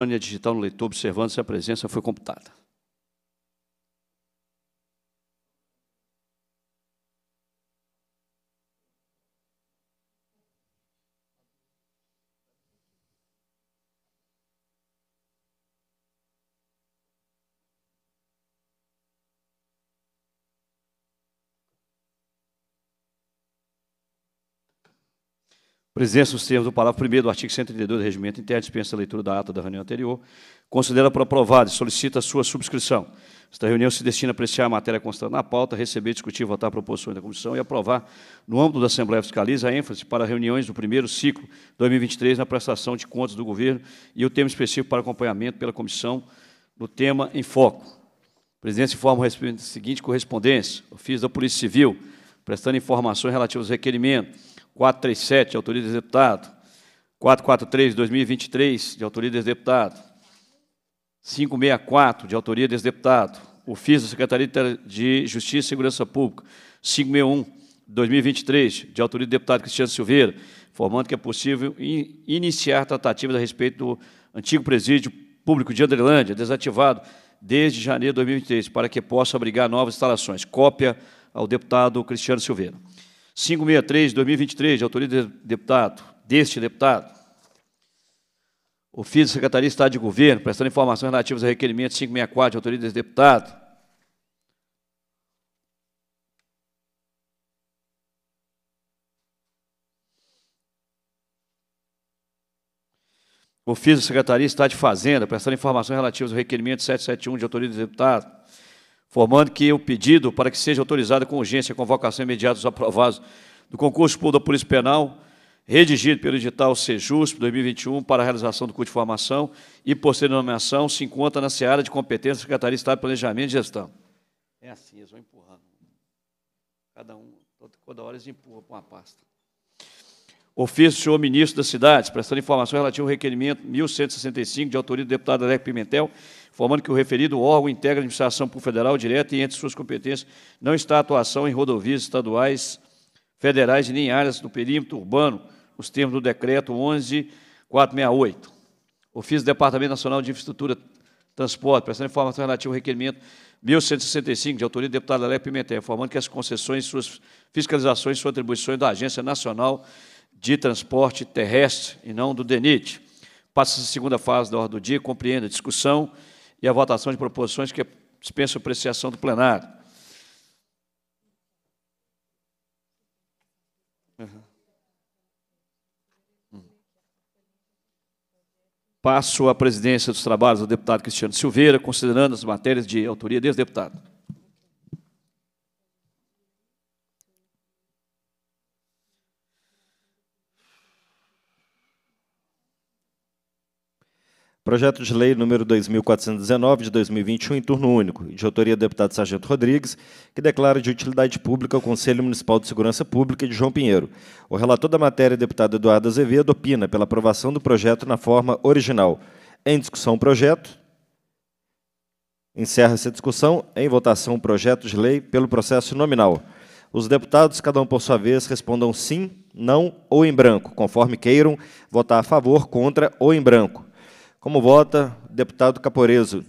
A digital no leitor observando se a presença foi computada. presença dos termos do parágrafo 1 do artigo 132 do Regimento Interno, dispensa a leitura da ata da reunião anterior, considera por aprovada e solicita a sua subscrição. Esta reunião se destina a apreciar a matéria constante na pauta, receber, discutir, votar proposições da comissão e aprovar, no âmbito da Assembleia Fiscaliza, a ênfase para reuniões do primeiro ciclo 2023 na prestação de contas do governo e o tema específico para acompanhamento pela comissão do tema em foco. A presidência informa a seguinte correspondência. Ofício da Polícia Civil, prestando informações relativas ao requerimento 437, de autoria do deputado. 443, 2023, de autoria do deputado. 564, de autoria do deputado. Ofício da Secretaria de Justiça e Segurança Pública. 561, 2023, de autoria do deputado Cristiano Silveira, informando que é possível in iniciar tratativas a respeito do antigo presídio público de Andrelândia, desativado desde janeiro de 2023, para que possa abrigar novas instalações. Cópia ao deputado Cristiano Silveira. 563, de 2023, de autoria do deputado, deste deputado. Ofício da Secretaria de Estado de Governo, prestando informações relativas ao requerimento 564, de autoria do deputado. Ofício da Secretaria de Estado de Fazenda, prestando informações relativas ao requerimento 771, de autoria do deputado formando que o pedido para que seja autorizada com urgência a convocação imediata dos aprovados do concurso público da Polícia Penal, redigido pelo edital Sejus 2021 para a realização do curso de formação e posterior nomeação, se encontra na seara de competência da Secretaria de Estado de Planejamento e Gestão. É assim, eles vão empurrando. Cada um, toda hora eles empurram para uma pasta. Ofício do senhor ministro das cidades, prestando informação relativa ao requerimento 1165, de autoria do deputado Alec Pimentel, informando que o referido órgão integra a administração por federal direta e entre suas competências não está atuação em rodovias estaduais, federais e nem áreas do perímetro urbano, os termos do decreto 11468. Ofício do Departamento Nacional de Infraestrutura Transporte, prestando informação relativa ao requerimento 1165, de autoria do deputado Alec Pimentel, informando que as concessões, suas fiscalizações e suas atribuições da Agência Nacional de de transporte terrestre e não do DENIT. Passa-se a segunda fase da ordem do dia, compreendo a discussão e a votação de proposições que dispensam apreciação do plenário. Uhum. Passo à presidência dos trabalhos do deputado Cristiano Silveira, considerando as matérias de autoria desse deputado. Projeto de Lei número 2419 de 2021, em turno único, de autoria do deputado Sargento Rodrigues, que declara de utilidade pública o Conselho Municipal de Segurança Pública de João Pinheiro. O relator da matéria, deputado Eduardo Azevedo, opina pela aprovação do projeto na forma original. Em discussão o projeto. Encerra-se a discussão. Em votação o projeto de lei pelo processo nominal. Os deputados, cada um por sua vez, respondam sim, não ou em branco, conforme queiram votar a favor, contra ou em branco. Como vota deputado Caporeso?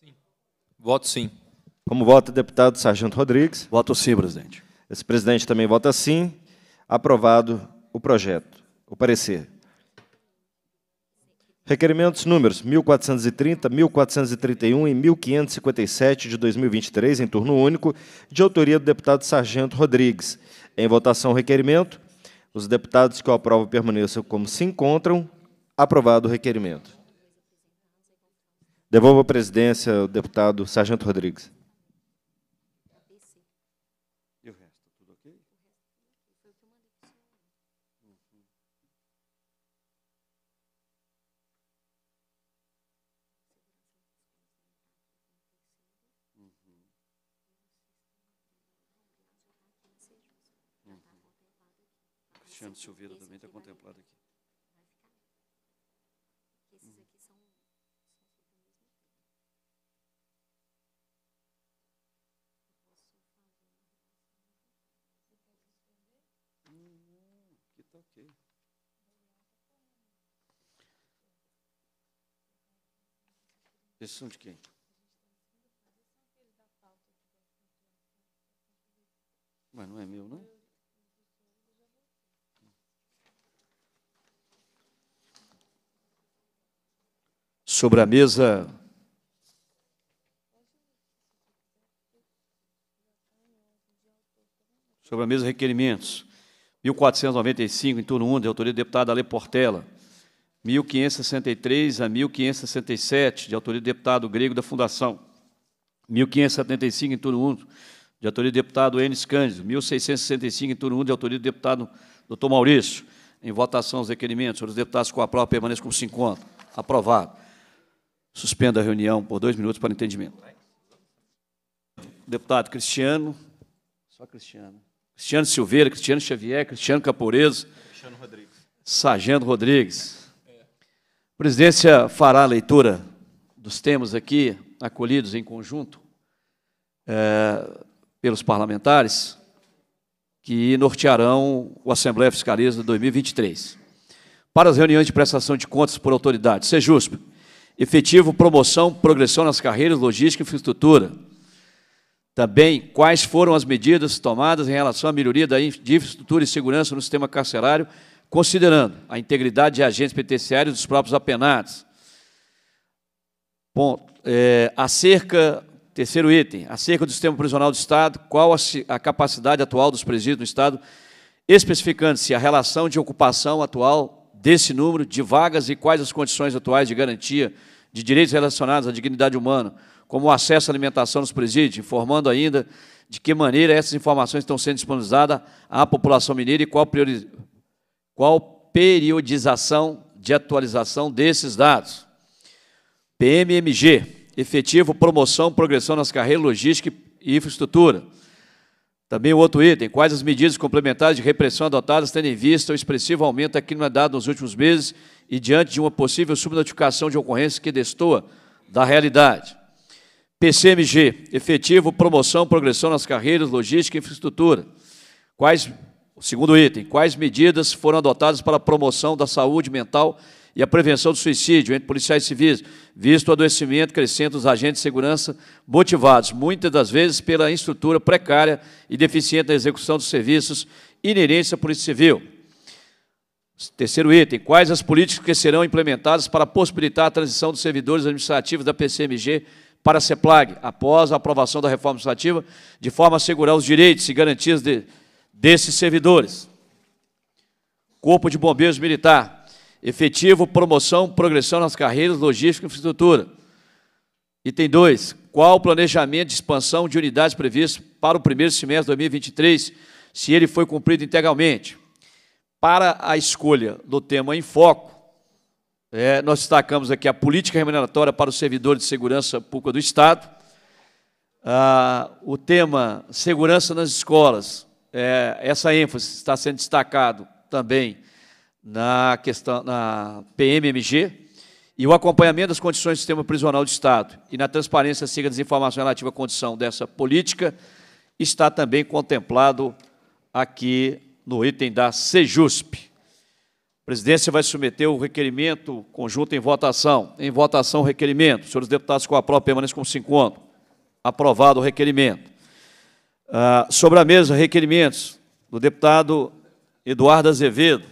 Sim. Voto sim. Como vota deputado Sargento Rodrigues? Voto sim, presidente. Esse presidente também vota sim. Aprovado o projeto, o parecer. Requerimentos números 1430, 1431 e 1557 de 2023, em turno único, de autoria do deputado Sargento Rodrigues. Em votação, requerimento. Os deputados que o aprovam permaneçam como se encontram. Aprovado o requerimento. Devolvo a presidência ao deputado Sargento Rodrigues. E o resto, tudo ok? Uhum. Uhum. Uhum. Cristiano Silveira também está contemplado aqui. Esses de quem? Mas não é meu, não? Sobre a mesa. Sobre a mesa, requerimentos. 1495, em turno 1, de autoria do deputado Ale Portela. 1563 a 1567, de autoria do deputado grego da Fundação. 1575, em turno 1, de autoria do deputado Enes Cândido. 1665, em turno 1, de autoria do deputado Dr. Maurício. Em votação os requerimentos, os deputados com a prova permaneçam como se encontram. Aprovado. Suspendo a reunião por dois minutos para entendimento. Deputado Cristiano. Só Cristiano. Cristiano Silveira, Cristiano Xavier, Cristiano Caporeza. Cristiano Rodrigues. Sargento Rodrigues. A presidência fará a leitura dos temas aqui acolhidos em conjunto é, pelos parlamentares que nortearão o Assembleia Fiscalista de 2023. Para as reuniões de prestação de contas por autoridade, Sejusp, efetivo promoção, progressão nas carreiras, logística e infraestrutura. Também, quais foram as medidas tomadas em relação à melhoria da infraestrutura e segurança no sistema carcerário considerando a integridade de agentes penitenciários dos próprios apenados. Ponto. É, acerca, terceiro item, acerca do sistema prisional do Estado, qual a, a capacidade atual dos presídios no Estado, especificando-se a relação de ocupação atual desse número de vagas e quais as condições atuais de garantia de direitos relacionados à dignidade humana, como o acesso à alimentação nos presídios, informando ainda de que maneira essas informações estão sendo disponibilizadas à população mineira e qual priori qual periodização de atualização desses dados? PMMG, efetivo, promoção, progressão nas carreiras logística e infraestrutura. Também o outro item, quais as medidas complementares de repressão adotadas tendo em vista o expressivo aumento no dado nos últimos meses e diante de uma possível subnotificação de ocorrência que destoa da realidade. PCMG, efetivo, promoção, progressão nas carreiras, logística e infraestrutura. Quais o segundo item, quais medidas foram adotadas para a promoção da saúde mental e a prevenção do suicídio entre policiais civis, visto o adoecimento crescente dos agentes de segurança motivados, muitas das vezes, pela estrutura precária e deficiente na execução dos serviços inerentes à Polícia Civil. Terceiro item, quais as políticas que serão implementadas para possibilitar a transição dos servidores administrativos da PCMG para a CEPLAG, após a aprovação da reforma administrativa, de forma a assegurar os direitos e garantias de desses servidores. Corpo de Bombeiros Militar, efetivo, promoção, progressão nas carreiras, logística e infraestrutura. Item 2, qual o planejamento de expansão de unidades previsto para o primeiro semestre de 2023, se ele foi cumprido integralmente? Para a escolha do tema em foco, é, nós destacamos aqui a política remuneratória para o servidor de segurança pública do Estado, ah, o tema segurança nas escolas, é, essa ênfase está sendo destacado também na questão na PMMG e o acompanhamento das condições do sistema prisional de Estado e na transparência siga desinformação relativa à condição dessa política está também contemplado aqui no item da CEJUSP. A presidência vai submeter o requerimento conjunto em votação. Em votação, requerimento. Senhores deputados, com a prova permaneça como se encontram. Aprovado o requerimento. Ah, sobre a mesa, requerimentos do deputado Eduardo Azevedo.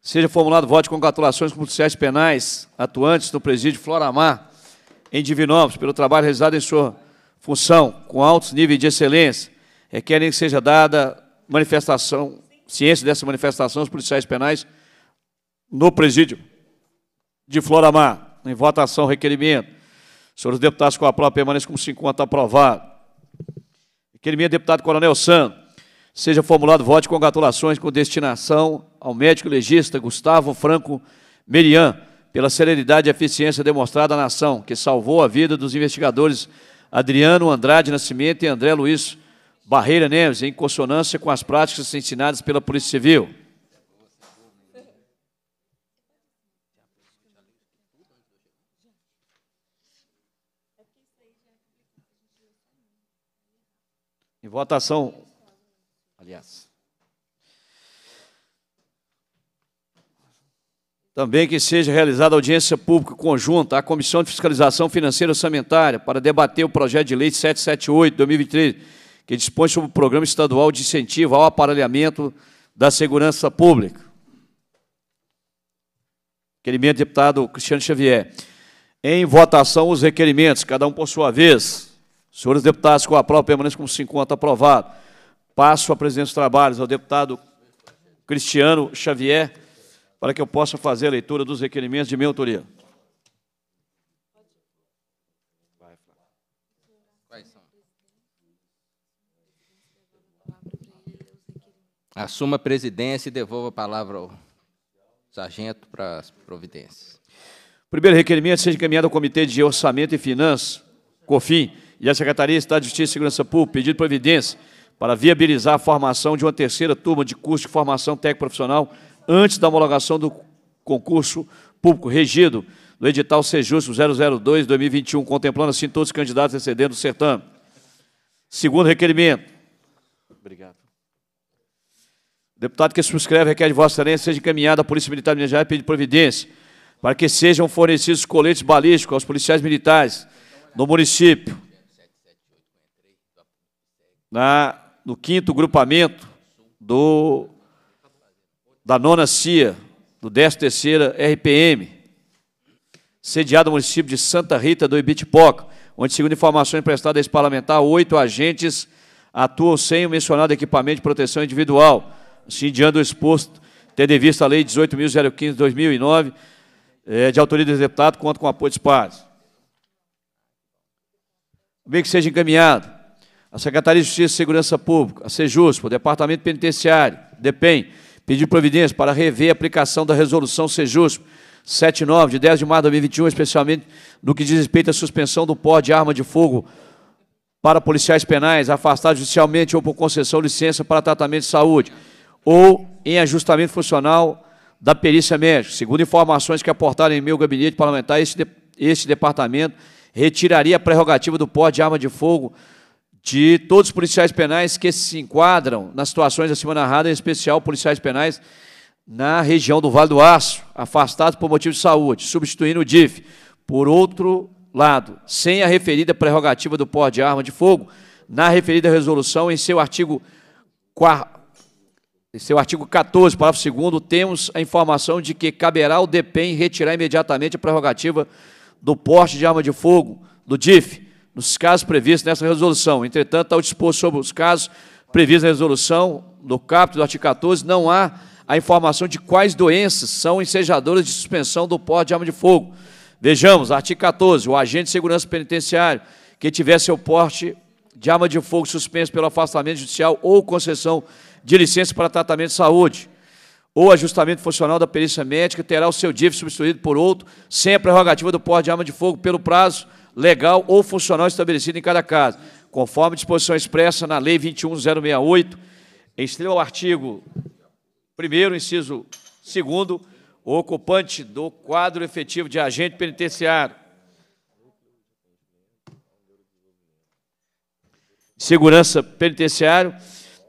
Seja formulado voto de congratulações com policiais penais atuantes no presídio Floramar, em Divinópolis, pelo trabalho realizado em sua função, com altos níveis de excelência. Requerem que seja dada manifestação, ciência dessa manifestação aos policiais penais no presídio de Floramar. Em votação, requerimento. Senhores deputados, com a prova permanece como 50 aprovado. Aquele minha deputado Coronel Santos, seja formulado voto de congratulações com destinação ao médico legista Gustavo Franco Merian, pela celeridade e eficiência demonstrada na ação que salvou a vida dos investigadores Adriano Andrade Nascimento e André Luiz Barreira Neves, em consonância com as práticas ensinadas pela Polícia Civil. votação, aliás. Também que seja realizada audiência pública conjunta à Comissão de Fiscalização Financeira Orçamentária para debater o projeto de lei 778 2023, que dispõe sobre o Programa Estadual de Incentivo ao Aparelhamento da Segurança Pública. Requerimento do deputado Cristiano Xavier. Em votação, os requerimentos, cada um por sua vez. Senhores deputados, com a prova permanente como se encontra aprovado. Passo a presidência dos trabalhos ao deputado Cristiano Xavier, para que eu possa fazer a leitura dos requerimentos de minha autoria. Assuma a presidência e devolva a palavra ao sargento para as providências. Primeiro requerimento seja encaminhado ao Comitê de Orçamento e Finanças, COFIN, e a Secretaria de Estado de Justiça e Segurança Pública pedido providência para viabilizar a formação de uma terceira turma de curso de formação técnico-profissional antes da homologação do concurso público regido no edital Sejusto 002-2021, contemplando assim todos os candidatos excedendo o certame. Segundo requerimento. Obrigado. O deputado que subscreve requer de Vossa Excelência seja encaminhada à Polícia Militar de Minas Gerais pedir providência para que sejam fornecidos coletes balísticos aos policiais militares no município na, no quinto grupamento do, da nona CIA, do 13 ª RPM, sediado no município de Santa Rita do Ibitipoca, onde, segundo informações prestadas a esse parlamentar, oito agentes atuam sem o mencionado equipamento de proteção individual, assim diante do exposto, tendo em vista a Lei 18.015 2009, eh, de autoria do deputado, conta com o apoio dos pares. Bem que seja encaminhado a Secretaria de Justiça e Segurança Pública, a Sejus, o Departamento Penitenciário, DEPEN, pedir providência para rever a aplicação da resolução Sejus 79, de 10 de maio de 2021, especialmente no que diz respeito à suspensão do pó de arma de fogo para policiais penais afastados judicialmente ou por concessão licença para tratamento de saúde, ou em ajustamento funcional da perícia médica. Segundo informações que aportaram em meu gabinete parlamentar, este, de, este departamento retiraria a prerrogativa do pó de arma de fogo de todos os policiais penais que se enquadram nas situações acima narradas, em especial policiais penais na região do Vale do Aço, afastados por motivo de saúde, substituindo o DIF por outro lado, sem a referida prerrogativa do porte de arma de fogo, na referida resolução, em seu artigo 4, em seu artigo 14, parágrafo 2 temos a informação de que caberá ao Depen retirar imediatamente a prerrogativa do porte de arma de fogo do DIF, nos casos previstos nessa resolução. Entretanto, ao dispor sobre os casos previstos na resolução do capítulo do artigo 14, não há a informação de quais doenças são ensejadoras de suspensão do porte de arma de fogo. Vejamos, artigo 14, o agente de segurança penitenciário que tiver seu porte de arma de fogo suspenso pelo afastamento judicial ou concessão de licença para tratamento de saúde ou ajustamento funcional da perícia médica terá o seu DIF substituído por outro, sem a prerrogativa do porte de arma de fogo pelo prazo legal ou funcional estabelecido em cada caso, conforme disposição expressa na Lei 21068, em extremo ao artigo 1 inciso 2 o ocupante do quadro efetivo de agente penitenciário segurança penitenciário,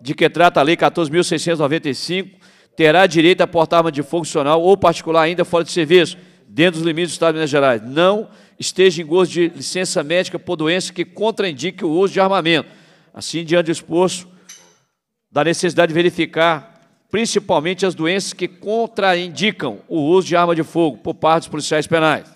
de que trata a Lei 14.695, terá direito a portar arma de funcional ou particular ainda fora de serviço, dentro dos limites do Estado de Minas Gerais, não esteja em gozo de licença médica por doença que contraindique o uso de armamento. Assim, diante do exposto, da necessidade de verificar principalmente as doenças que contraindicam o uso de arma de fogo por parte dos policiais penais.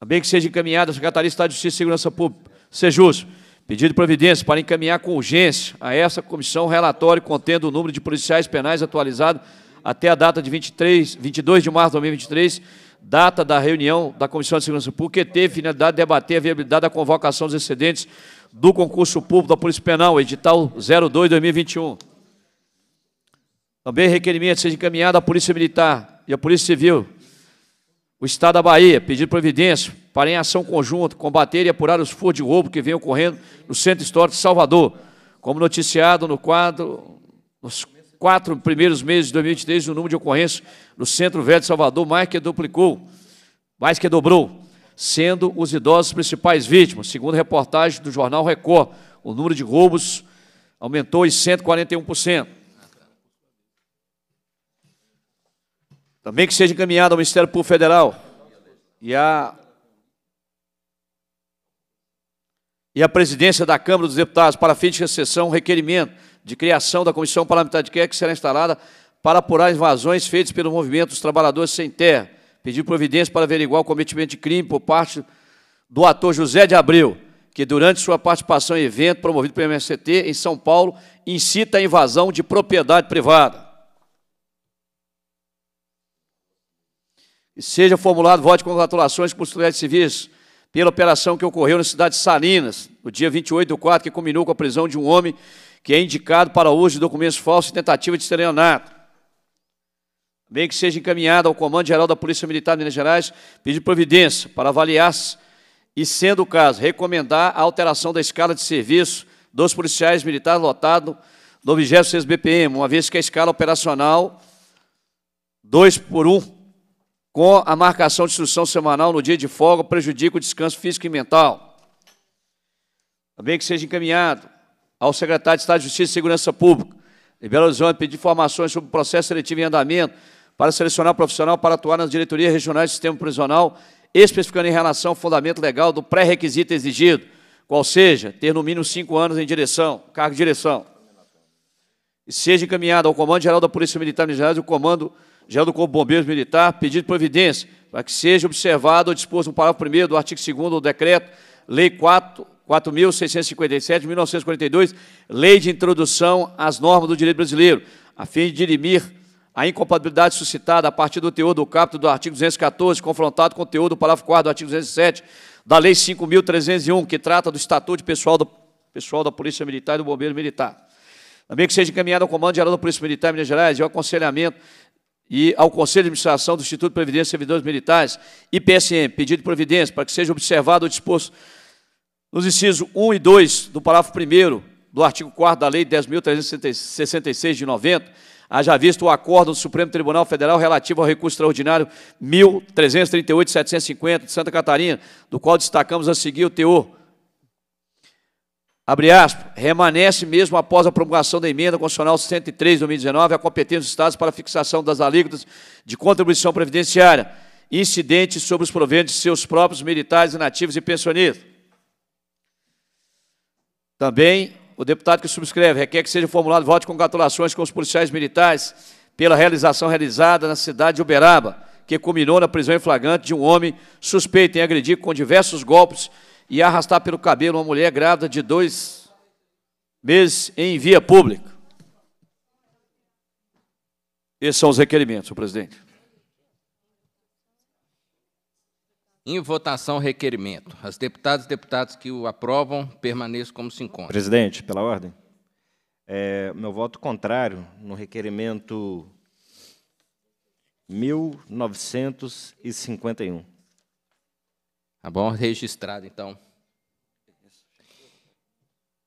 também que seja encaminhada a Secretaria de Estado de Justiça e Segurança Pública, SEJUS, pedido de providência para encaminhar com urgência a essa comissão relatório contendo o número de policiais penais atualizado até a data de 23, 22 de março de 2023, data da reunião da Comissão de Segurança Pública, que teve finalidade de debater a viabilidade da convocação dos excedentes do concurso público da Polícia Penal, edital 02-2021. Também requerimento seja encaminhado à Polícia Militar e à Polícia Civil, o Estado da Bahia, pedir providência para, em ação conjunta, combater e apurar os furtos de roubo que vêm ocorrendo no Centro Histórico de Salvador, como noticiado no quadro, nos quatro primeiros meses de 2023, o número de ocorrências no Centro Velho de Salvador mais que duplicou, mais que dobrou, sendo os idosos principais vítimas. Segundo reportagem do jornal Record, o número de roubos aumentou em 141%. Também que seja encaminhado ao Ministério Público Federal e à e a presidência da Câmara dos Deputados para fim de recessão, requerimento de criação da Comissão Parlamentar de Quer que será instalada para apurar invasões feitas pelo movimento dos trabalhadores sem terra. Pedir providência para averiguar o cometimento de crime por parte do ator José de Abreu, que durante sua participação em evento promovido pelo MST em São Paulo, incita a invasão de propriedade privada. E seja formulado voto de congratulações para os de serviço pela operação que ocorreu na cidade de Salinas, no dia 28 de 4, que culminou com a prisão de um homem que é indicado para uso de documentos falsos e tentativa de estelionato. Bem que seja encaminhada ao Comando Geral da Polícia Militar de Minas Gerais, pedir providência para avaliar e, sendo o caso, recomendar a alteração da escala de serviço dos policiais militares lotado no 26 BPM, uma vez que a escala operacional 2 por 1 um, com a marcação de instrução semanal no dia de folga prejudica o descanso físico e mental. Também que seja encaminhado ao secretário de Estado de Justiça e Segurança Pública de Belo Horizonte pedir informações sobre o processo seletivo em andamento para selecionar profissional para atuar nas diretorias regionais do sistema prisional, especificando em relação ao fundamento legal do pré-requisito exigido, qual seja, ter no mínimo cinco anos em direção, cargo de direção, e seja encaminhado ao Comando-Geral da Polícia Militar Minas Gerais e ao Comando-Geral do Corpo Bombeiros Militar, pedido de providência, para que seja observado ou disposto no parágrafo 1 do artigo 2 do Decreto, Lei 4, 4.657 1942, Lei de Introdução às Normas do Direito Brasileiro, a fim de dirimir a incompatibilidade suscitada a partir do teor do capto do artigo 214, confrontado com o teor do parágrafo 4 do artigo 207 da Lei 5.301, que trata do Estatuto Pessoal, do, pessoal da Polícia Militar e do Bombeiro Militar. Também que seja encaminhado ao Comando Geral da Polícia Militar de Minas Gerais e ao aconselhamento e ao Conselho de Administração do Instituto de Previdência e Servidores Militares, IPSM, pedido de providência, para que seja observado o disposto nos incisos 1 e 2 do parágrafo 1 do artigo 4 da Lei 10.366 de 90, haja visto o acordo do Supremo Tribunal Federal relativo ao recurso extraordinário 1.338.750 de Santa Catarina, do qual destacamos a seguir o teor. Abre aspas, remanece mesmo após a promulgação da emenda constitucional 103 de 2019 a competência dos Estados para a fixação das alíquotas de contribuição previdenciária incidentes sobre os proventos de seus próprios militares nativos e pensionistas. Também o deputado que subscreve requer que seja formulado voto de congratulações com os policiais militares pela realização realizada na cidade de Uberaba, que culminou na prisão em flagrante de um homem suspeito em agredir com diversos golpes e arrastar pelo cabelo uma mulher grávida de dois meses em via pública. Esses são os requerimentos, senhor presidente. Em votação, requerimento. As deputadas e deputados que o aprovam permaneçam como se encontram. Presidente, pela ordem. É, meu voto contrário no requerimento 1951. Tá bom, registrado então.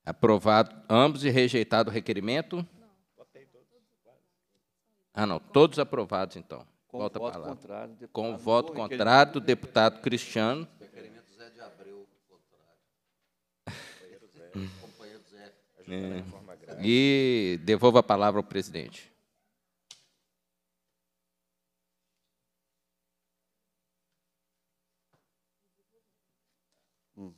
Aprovado ambos e rejeitado o requerimento? Ah, não, todos aprovados então. Com Volta voto palavra. contrário. Deputado Com voto contrário do deputado Cristiano. Requerimento Zé de Abreu, contrário. Companheiro Zé. É. E devolvo a palavra ao presidente. Uhum.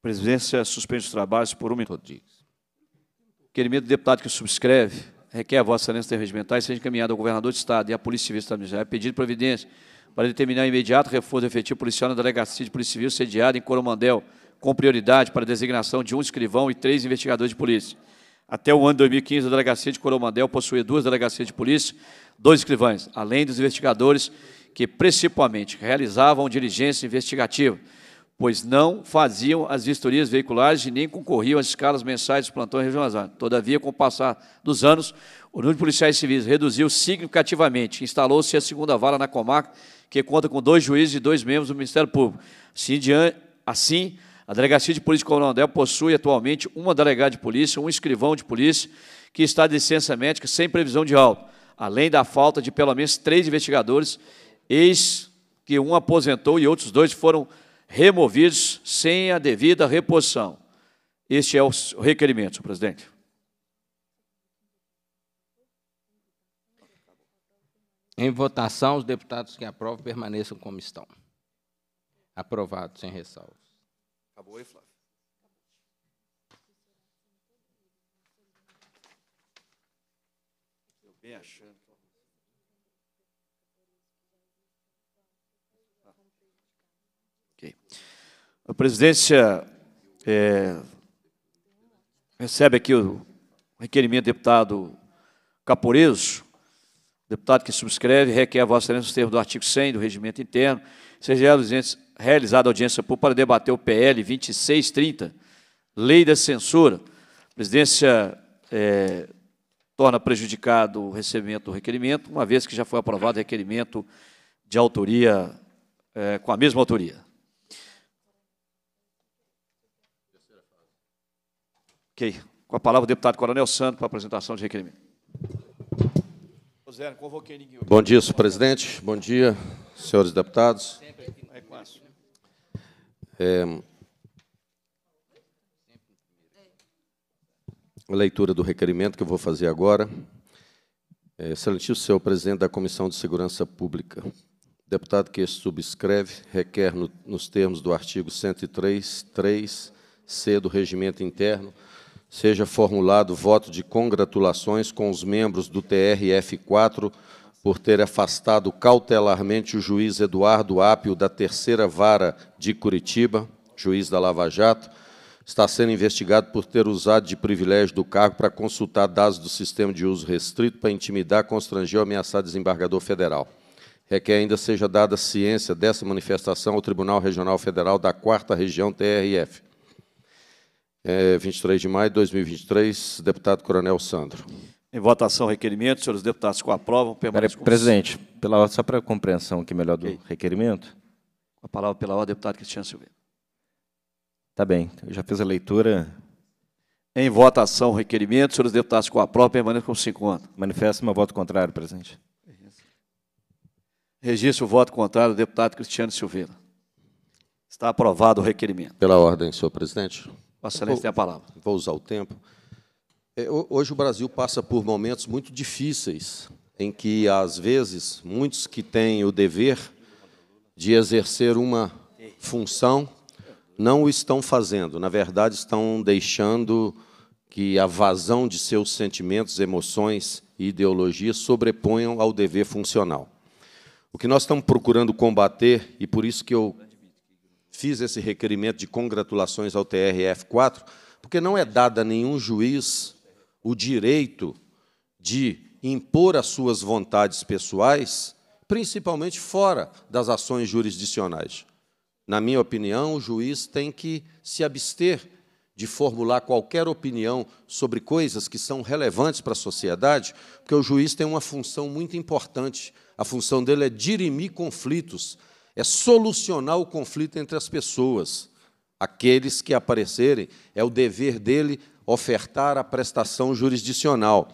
Presidência suspende os trabalhos por um minuto. Requerimento do deputado que subscreve requer a Vossa Excelência regimentais seja encaminhado ao Governador de Estado e à Polícia Civil do Estado de Minas Gerais pedido providência para determinar imediato reforço efetivo policial na Delegacia de Polícia Civil sediada em Coromandel, com prioridade para a designação de um escrivão e três investigadores de polícia. Até o ano de 2015, a Delegacia de Coromandel possuía duas delegacias de polícia, dois escrivães, além dos investigadores que, principalmente, realizavam diligência investigativa, pois não faziam as vistorias veiculares e nem concorriam às escalas mensais dos plantões regionalizados. Todavia, com o passar dos anos, o número de policiais civis reduziu significativamente. Instalou-se a segunda vara na comarca, que conta com dois juízes e dois membros do Ministério Público. Assim, assim a Delegacia de Polícia de Coronel possui atualmente uma delegada de polícia, um escrivão de polícia, que está de licença médica sem previsão de alta, além da falta de pelo menos três investigadores, eis que um aposentou e outros dois foram removidos sem a devida reposição. Este é o requerimento, senhor presidente. Em votação, os deputados que aprovam permaneçam como estão. Aprovado, sem ressalvas. Acabou aí, Flávio. Eu bem achando. A presidência é, recebe aqui o requerimento do deputado Caporeso, deputado que subscreve, requer a Vossa Excelência, nos termos do artigo 100 do regimento interno, seja realizada audiência pública para debater o PL 2630, Lei da Censura. A presidência é, torna prejudicado o recebimento do requerimento, uma vez que já foi aprovado o requerimento de autoria, é, com a mesma autoria. Com a palavra o deputado Coronel Santos para a apresentação de requerimento. Bom dia, senhor presidente. Bom dia, senhores deputados. Né? É, a leitura do requerimento que eu vou fazer agora. É, excelentíssimo senhor presidente da Comissão de Segurança Pública, deputado que subscreve, requer no, nos termos do artigo 103, 3, C do Regimento Interno, seja formulado voto de congratulações com os membros do TRF4 por ter afastado cautelarmente o juiz Eduardo Apio da Terceira Vara de Curitiba, juiz da Lava Jato, está sendo investigado por ter usado de privilégio do cargo para consultar dados do sistema de uso restrito para intimidar, constranger ou ameaçar desembargador federal. Requer ainda seja dada ciência dessa manifestação ao Tribunal Regional Federal da 4 Região TRF é, 23 de maio de 2023, deputado Coronel Sandro. Em votação, requerimento. Senhores deputados, com aprovam, permanece Pera, Presidente, pela, só para compreensão aqui melhor do requerimento. A palavra pela ordem, deputado Cristiano Silveira. está bem, eu já fiz a leitura. Em votação, requerimento. Senhores deputados, com aprovam, permanece com 50. Manifesto meu voto contrário, presidente. Registro o voto contrário do deputado Cristiano Silveira. Está aprovado o requerimento. Pela ordem, senhor presidente. Vossa Excelência tem a palavra. Vou usar o tempo. É, hoje o Brasil passa por momentos muito difíceis, em que, às vezes, muitos que têm o dever de exercer uma função não o estão fazendo. Na verdade, estão deixando que a vazão de seus sentimentos, emoções e ideologias sobreponham ao dever funcional. O que nós estamos procurando combater, e por isso que eu fiz esse requerimento de congratulações ao TRF4, porque não é dado a nenhum juiz o direito de impor as suas vontades pessoais, principalmente fora das ações jurisdicionais. Na minha opinião, o juiz tem que se abster de formular qualquer opinião sobre coisas que são relevantes para a sociedade, porque o juiz tem uma função muito importante. A função dele é dirimir conflitos, é solucionar o conflito entre as pessoas. Aqueles que aparecerem, é o dever dele ofertar a prestação jurisdicional.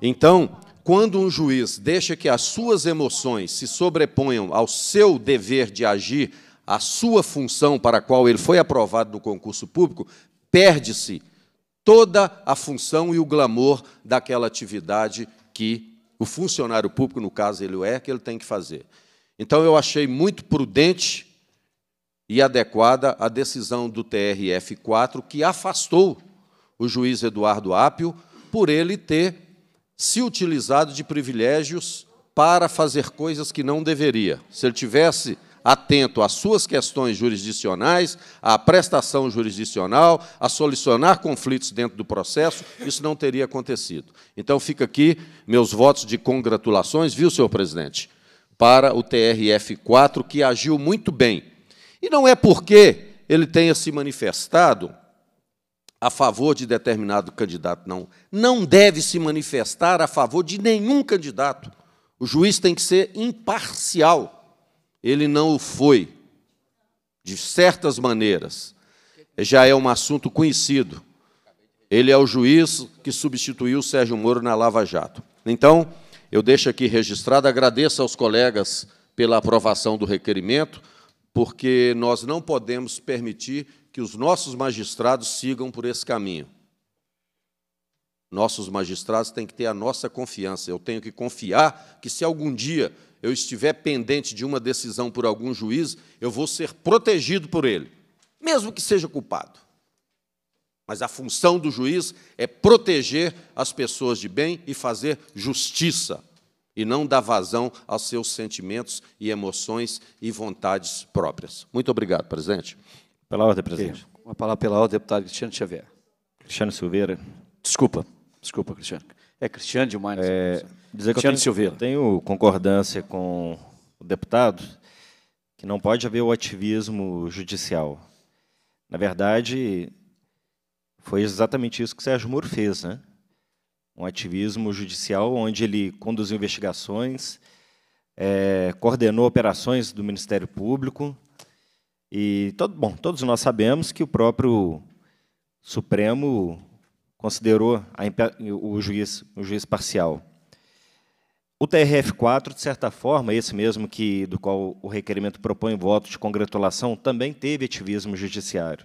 Então, quando um juiz deixa que as suas emoções se sobreponham ao seu dever de agir, à sua função para a qual ele foi aprovado no concurso público, perde-se toda a função e o glamour daquela atividade que o funcionário público, no caso ele é, que ele tem que fazer. Então eu achei muito prudente e adequada a decisão do TRF4 que afastou o juiz Eduardo Apio por ele ter se utilizado de privilégios para fazer coisas que não deveria. Se ele tivesse atento às suas questões jurisdicionais, à prestação jurisdicional, a solucionar conflitos dentro do processo, isso não teria acontecido. Então, fica aqui meus votos de congratulações, viu, senhor presidente? para o TRF4, que agiu muito bem. E não é porque ele tenha se manifestado a favor de determinado candidato, não. Não deve se manifestar a favor de nenhum candidato. O juiz tem que ser imparcial. Ele não o foi, de certas maneiras. Já é um assunto conhecido. Ele é o juiz que substituiu o Sérgio Moro na Lava Jato. Então, eu deixo aqui registrado, agradeço aos colegas pela aprovação do requerimento, porque nós não podemos permitir que os nossos magistrados sigam por esse caminho. Nossos magistrados têm que ter a nossa confiança. Eu tenho que confiar que, se algum dia eu estiver pendente de uma decisão por algum juiz, eu vou ser protegido por ele, mesmo que seja culpado. Mas a função do juiz é proteger as pessoas de bem e fazer justiça, e não dar vazão aos seus sentimentos e emoções e vontades próprias. Muito obrigado, presidente. Pela ordem, presidente. Uma palavra pela ordem, deputado Cristiano Xavier. Cristiano Silveira. Desculpa, desculpa, Cristiano. É Cristiano de Manes. É, né? dizer Cristiano que eu tenho, Silveira. tenho concordância com o deputado que não pode haver o ativismo judicial. Na verdade, foi exatamente isso que Sérgio Moro fez, né? Um ativismo judicial onde ele conduziu investigações, é, coordenou operações do Ministério Público e todo, bom, todos nós sabemos que o próprio Supremo considerou a, o juiz o juiz parcial. O TRF4, de certa forma, esse mesmo que do qual o requerimento propõe voto de congratulação, também teve ativismo judiciário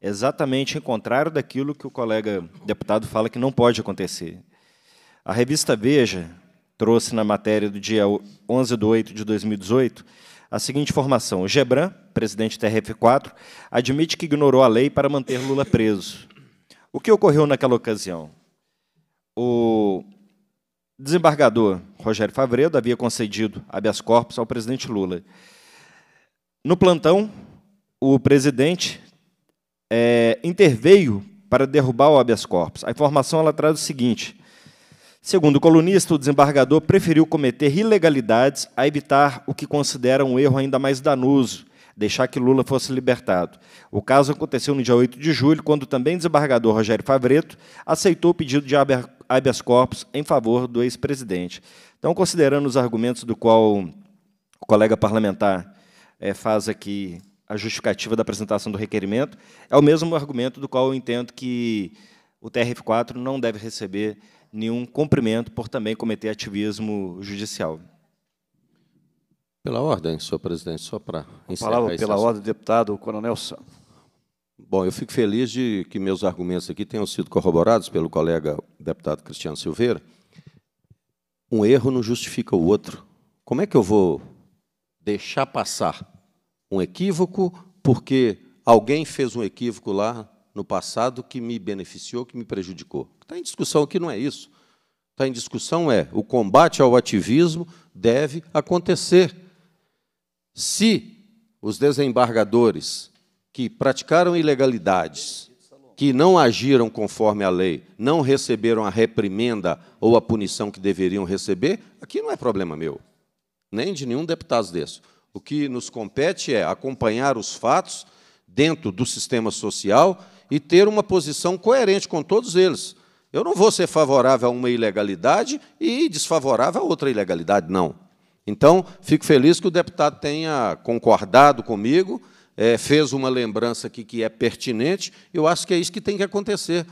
exatamente em contrário daquilo que o colega deputado fala que não pode acontecer. A revista Veja trouxe na matéria do dia 11 de 8 de 2018 a seguinte informação. O Gebran, presidente da RF4, admite que ignorou a lei para manter Lula preso. O que ocorreu naquela ocasião? O desembargador Rogério Favredo havia concedido habeas corpus ao presidente Lula. No plantão, o presidente é, interveio para derrubar o habeas corpus. A informação ela traz o seguinte: segundo o colunista, o desembargador preferiu cometer ilegalidades a evitar o que considera um erro ainda mais danoso, deixar que Lula fosse libertado. O caso aconteceu no dia 8 de julho, quando também o desembargador Rogério Favreto aceitou o pedido de habeas corpus em favor do ex-presidente. Então, considerando os argumentos do qual o colega parlamentar é, faz aqui a justificativa da apresentação do requerimento, é o mesmo argumento do qual eu entendo que o TRF4 não deve receber nenhum cumprimento por também cometer ativismo judicial. Pela ordem, senhor presidente, só para encerrar. Palavra pela ordem, deputado Coronel Sam. Bom, eu fico feliz de que meus argumentos aqui tenham sido corroborados pelo colega deputado Cristiano Silveira. Um erro não justifica o outro. Como é que eu vou deixar passar um equívoco porque alguém fez um equívoco lá no passado que me beneficiou, que me prejudicou. está em discussão aqui não é isso. está em discussão é o combate ao ativismo deve acontecer. Se os desembargadores que praticaram ilegalidades, que não agiram conforme a lei, não receberam a reprimenda ou a punição que deveriam receber, aqui não é problema meu, nem de nenhum deputado desse. O que nos compete é acompanhar os fatos dentro do sistema social e ter uma posição coerente com todos eles. Eu não vou ser favorável a uma ilegalidade e desfavorável a outra ilegalidade, não. Então, fico feliz que o deputado tenha concordado comigo, é, fez uma lembrança aqui que é pertinente, eu acho que é isso que tem que acontecer.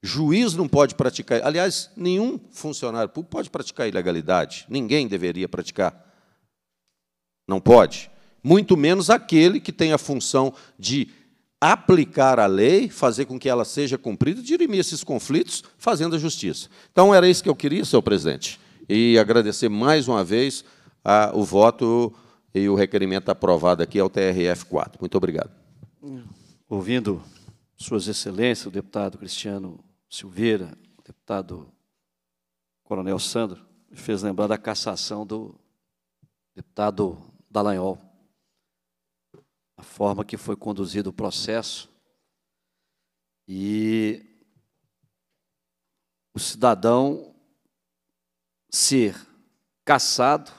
Juiz não pode praticar, aliás, nenhum funcionário público pode praticar ilegalidade, ninguém deveria praticar. Não pode. Muito menos aquele que tem a função de aplicar a lei, fazer com que ela seja cumprida, dirimir esses conflitos fazendo a justiça. Então, era isso que eu queria, senhor presidente. E agradecer mais uma vez a, ah, o voto e o requerimento aprovado aqui ao TRF 4. Muito obrigado. Ouvindo suas excelências, o deputado Cristiano Silveira, o deputado Coronel Sandro, me fez lembrar da cassação do deputado Dallagnol. A forma que foi conduzido o processo e o cidadão ser caçado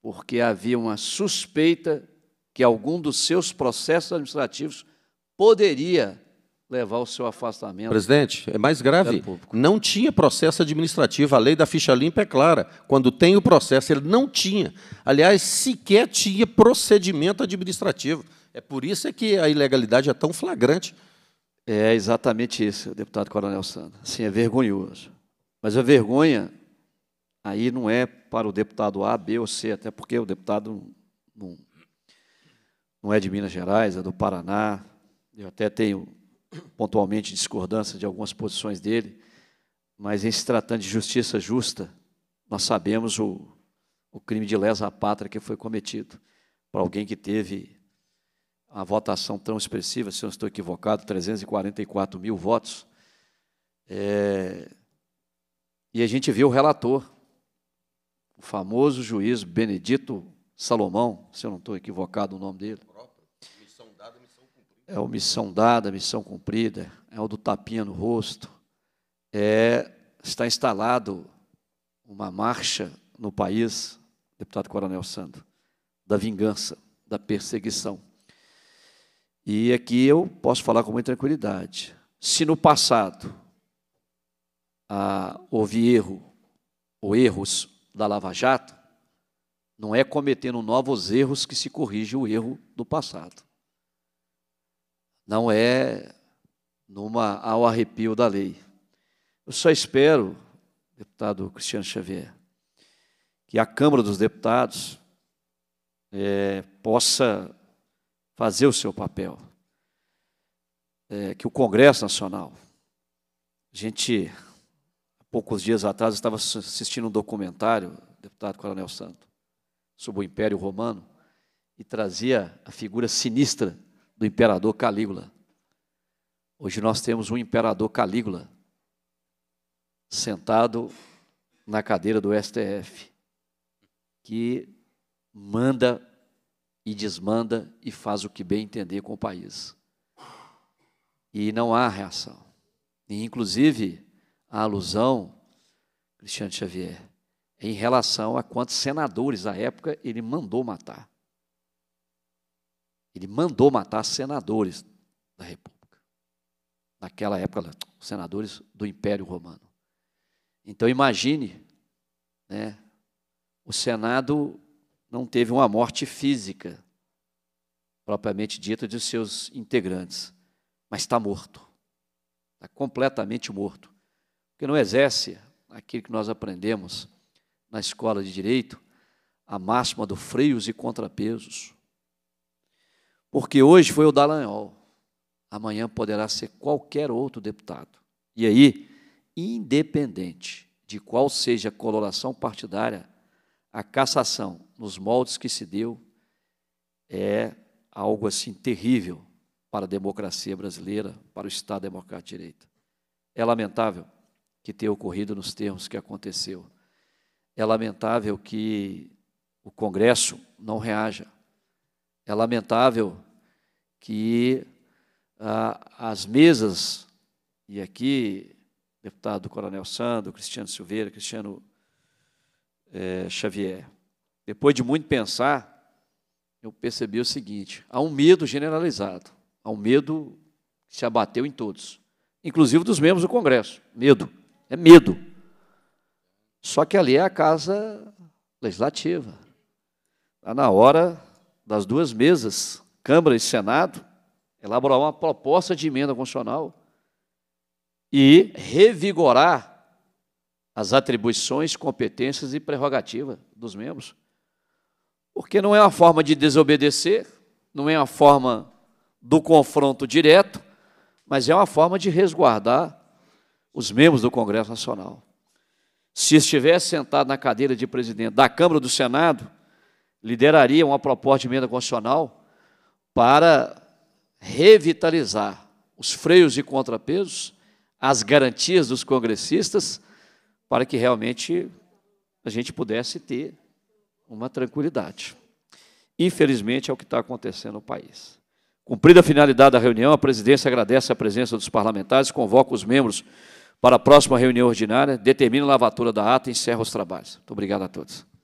porque havia uma suspeita que algum dos seus processos administrativos poderia levar o seu afastamento. Presidente, é mais grave. Não tinha processo administrativo. A lei da ficha limpa é clara. Quando tem o processo, ele não tinha. Aliás, sequer tinha procedimento administrativo. É por isso é que a ilegalidade é tão flagrante. É exatamente isso, deputado Coronel Sandro. Sim, é vergonhoso. Mas a vergonha aí não é para o deputado A, B ou C, até porque o deputado não, não é de Minas Gerais, é do Paraná. Eu até tenho pontualmente discordância de algumas posições dele, mas em se tratando de justiça justa, nós sabemos o, o crime de lesa pátria que foi cometido por alguém que teve a votação tão expressiva, se eu não estou equivocado, 344 mil votos. É, e a gente viu o relator, o famoso juiz Benedito Salomão, se eu não estou equivocado o nome dele, é o missão dada, missão cumprida, é o do tapinha no rosto, é, está instalado uma marcha no país, deputado Coronel Sandro, da vingança, da perseguição. E aqui eu posso falar com muita tranquilidade. Se no passado ah, houve erro ou erros da Lava Jato, não é cometendo novos erros que se corrige o erro do passado não é numa ao arrepio da lei. Eu só espero, deputado Cristiano Xavier, que a Câmara dos Deputados é, possa fazer o seu papel, é, que o Congresso Nacional, a gente, há poucos dias atrás, estava assistindo um documentário, deputado Coronel Santo, sobre o Império Romano, e trazia a figura sinistra do imperador Calígula. Hoje nós temos um imperador Calígula sentado na cadeira do STF, que manda e desmanda e faz o que bem entender com o país. E não há reação. E, inclusive, a alusão, Cristiano Xavier, em relação a quantos senadores à época ele mandou matar. Ele mandou matar senadores da República. Naquela época, senadores do Império Romano. Então, imagine, né, o Senado não teve uma morte física, propriamente dita, de seus integrantes, mas está morto. Está completamente morto. Porque não exerce aquilo que nós aprendemos na escola de direito, a máxima do freios e contrapesos. Porque hoje foi o Dallagnol, amanhã poderá ser qualquer outro deputado. E aí, independente de qual seja a coloração partidária, a cassação nos moldes que se deu é algo assim terrível para a democracia brasileira, para o Estado Democrático de Direito. É lamentável que tenha ocorrido nos termos que aconteceu. É lamentável que o Congresso não reaja é lamentável que ah, as mesas, e aqui, deputado Coronel Sandro, Cristiano Silveira, Cristiano eh, Xavier, depois de muito pensar, eu percebi o seguinte: há um medo generalizado, há um medo que se abateu em todos, inclusive dos membros do Congresso. Medo, é medo. Só que ali é a casa legislativa. Está na hora das duas mesas, Câmara e Senado, elaborar uma proposta de emenda constitucional e revigorar as atribuições, competências e prerrogativas dos membros. Porque não é uma forma de desobedecer, não é uma forma do confronto direto, mas é uma forma de resguardar os membros do Congresso Nacional. Se estivesse sentado na cadeira de presidente da Câmara do Senado, lideraria uma proposta de emenda constitucional para revitalizar os freios e contrapesos, as garantias dos congressistas, para que realmente a gente pudesse ter uma tranquilidade. Infelizmente, é o que está acontecendo no país. Cumprida a finalidade da reunião, a presidência agradece a presença dos parlamentares, convoca os membros para a próxima reunião ordinária, determina a lavatura da ata e encerra os trabalhos. Muito obrigado a todos.